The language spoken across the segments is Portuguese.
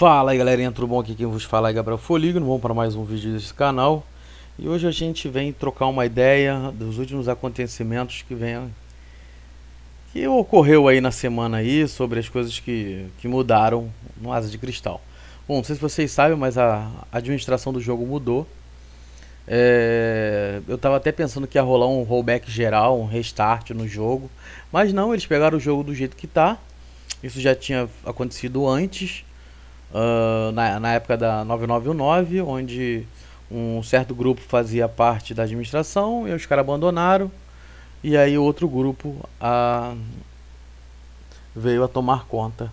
Fala aí galerinha, tudo bom? Aqui quem vos fala é Gabriel Foligno, vamos para mais um vídeo desse canal E hoje a gente vem trocar uma ideia dos últimos acontecimentos que vem Que ocorreu aí na semana aí, sobre as coisas que, que mudaram no Asa de Cristal Bom, não sei se vocês sabem, mas a administração do jogo mudou é, eu estava até pensando que ia rolar um rollback geral, um restart no jogo Mas não, eles pegaram o jogo do jeito que está. Isso já tinha acontecido antes uh, na, na época da 9919, onde um certo grupo fazia parte da administração e os caras abandonaram. E aí outro grupo veio a tomar conta.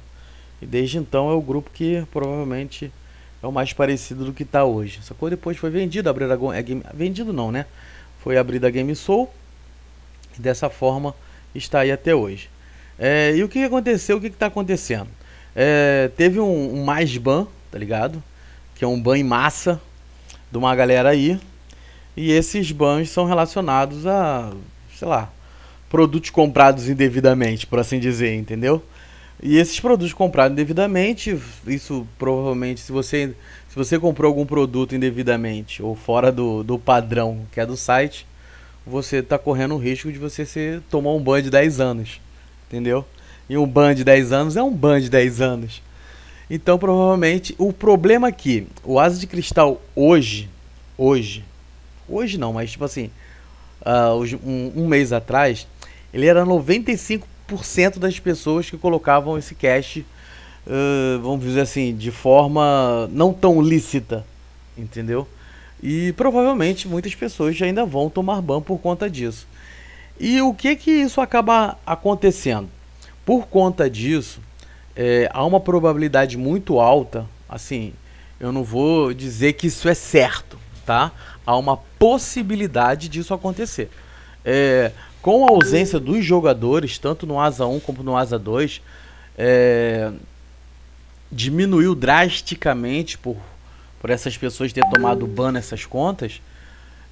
E desde então é o grupo que provavelmente é o mais parecido do que está hoje. Essa coisa depois foi vendido, abriu a é, game, vendido não, né? Foi abrida a soul e dessa forma está aí até hoje. É, e o que aconteceu? O que está acontecendo? É, teve um, um, mais ban, tá ligado? Que é um ban em massa de uma galera aí. E esses bans são relacionados a, sei lá, produtos comprados indevidamente, por assim dizer, entendeu? E esses produtos comprados indevidamente, isso provavelmente, se você, se você comprou algum produto indevidamente ou fora do, do padrão que é do site, você está correndo o risco de você ser, tomar um ban de 10 anos, entendeu? E um ban de 10 anos é um ban de 10 anos. Então, provavelmente, o problema aqui, o Asa de Cristal hoje, hoje, hoje não, mas tipo assim, uh, um, um, mês atrás, ele era 95% das pessoas que colocavam esse cash, ah, uh, vamos dizer assim, de forma não tão lícita, entendeu? E provavelmente muitas pessoas ainda vão tomar ban por conta disso. E o que que isso acaba acontecendo? Por conta disso, é, há uma probabilidade muito alta, assim, eu não vou dizer que isso é certo, tá? Há uma possibilidade disso acontecer. É, com a ausência dos jogadores, tanto no asa 1 como no asa 2, é, eh, diminuiu drasticamente por, por essas pessoas ter tomado ban nessas contas,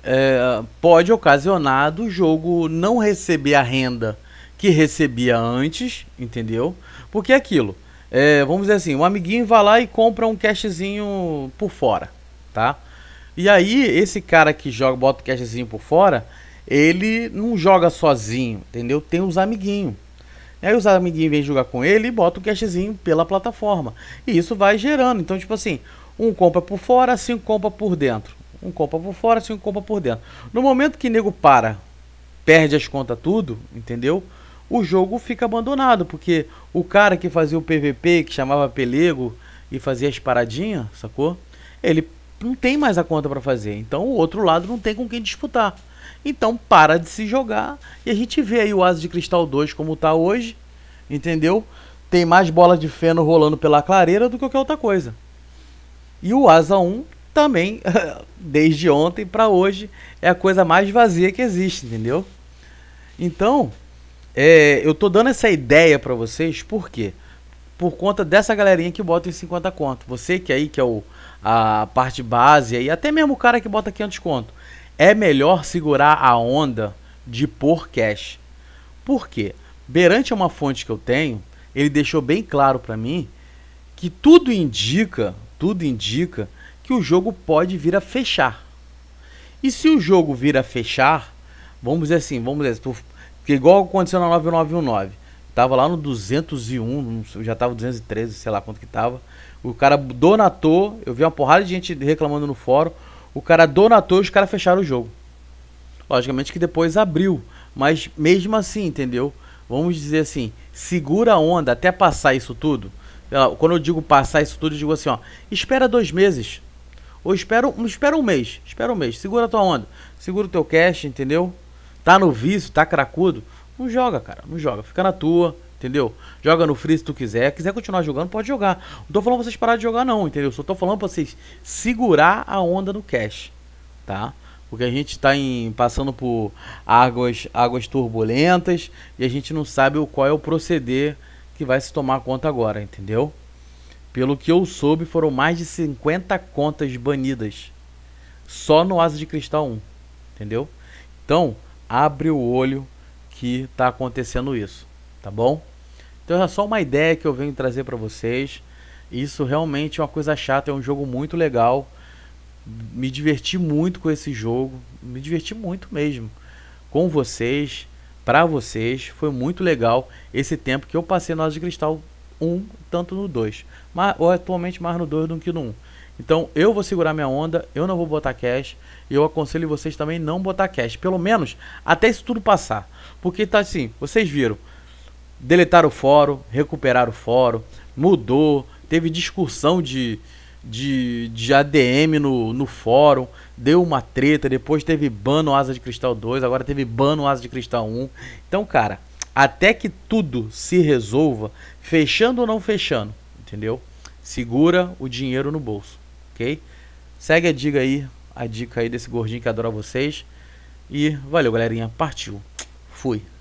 é, pode ocasionar do jogo não receber a renda que recebia antes, entendeu? Porque é aquilo. É, vamos dizer assim, um amiguinho vai lá e compra um cashzinho por fora, tá? E aí, esse cara que joga, bota o cashzinho por fora, ele não joga sozinho, entendeu? Tem os amiguinhos. E aí os amiguinhos vêm jogar com ele e bota o cashzinho pela plataforma. E isso vai gerando. Então, tipo assim, um compra por fora, cinco compra por dentro. Um compra por fora, cinco compra por dentro. No momento que nego para, perde as contas tudo, entendeu? o jogo fica abandonado, porque o cara que fazia o PVP, que chamava pelego e fazia as paradinhas, sacou? Ele não tem mais a conta para fazer. Então o outro lado não tem com quem disputar. Então para de se jogar e a gente vê aí o Asa de Cristal 2 como tá hoje, entendeu? Tem mais bola de feno rolando pela clareira do que qualquer outra coisa. E o Asa 1 também, desde ontem para hoje, é a coisa mais vazia que existe, entendeu? Então, é, eu tô dando essa ideia para vocês, por quê? Por conta dessa galerinha que bota em 50 conto. Você que aí, que é o, a parte base e até mesmo o cara que bota 500 conto. É melhor segurar a onda de por cash. Por quê? Berante é uma fonte que eu tenho, ele deixou bem claro para mim que tudo indica, tudo indica que o jogo pode vir a fechar. E se o jogo vir a fechar, vamos dizer assim, vamos dizer, assim, porque igual aconteceu na 9919. Tava lá no 201, já tava 213, sei lá quanto que tava. O cara donatou, eu vi uma porrada de gente reclamando no fórum. O cara donatou e os caras fecharam o jogo. Logicamente que depois abriu, mas mesmo assim, entendeu? Vamos dizer assim, segura a onda até passar isso tudo. Quando eu digo passar isso tudo, eu digo assim, ó, espera dois meses. Ou espera, espera um mês, espera um mês, segura a tua onda, segura o teu cash, entendeu? tá no vício, tá cracudo, não joga, cara, não joga. Fica na tua, entendeu? Joga no free se tu quiser. Quiser continuar jogando, pode jogar. Não tô falando pra vocês parar de jogar, não, entendeu? Só tô falando pra vocês segurar a onda no cash, tá? Porque a gente tá em, passando por águas, águas turbulentas e a gente não sabe o, qual é o proceder que vai se tomar conta agora, entendeu? Pelo que eu soube, foram mais de 50 contas banidas só no Asa de Cristal 1, entendeu? Então, abre o olho que está acontecendo isso, tá bom? Então é só uma ideia que eu venho trazer para vocês. Isso realmente é uma coisa chata, é um jogo muito legal. Me diverti muito com esse jogo, me diverti muito mesmo com vocês, para vocês. Foi muito legal esse tempo que eu passei no Asa de Cristal 1, tanto no 2, mas ou atualmente mais no 2 do que no 1. Então eu vou segurar minha onda, eu não vou botar cash. E eu aconselho vocês também não botar cash. Pelo menos até isso tudo passar. Porque tá assim, vocês viram. Deletaram o fórum, recuperaram o fórum, mudou, teve discussão de, de, de ADM no, no fórum, deu uma treta, depois teve ban no Asa de Cristal 2, agora teve ban no Asa de Cristal 1. Então, cara, até que tudo se resolva, fechando ou não fechando, entendeu? Segura o dinheiro no bolso ok? Segue a dica aí, a dica aí desse gordinho que adora vocês. E valeu, galerinha. Partiu. Fui.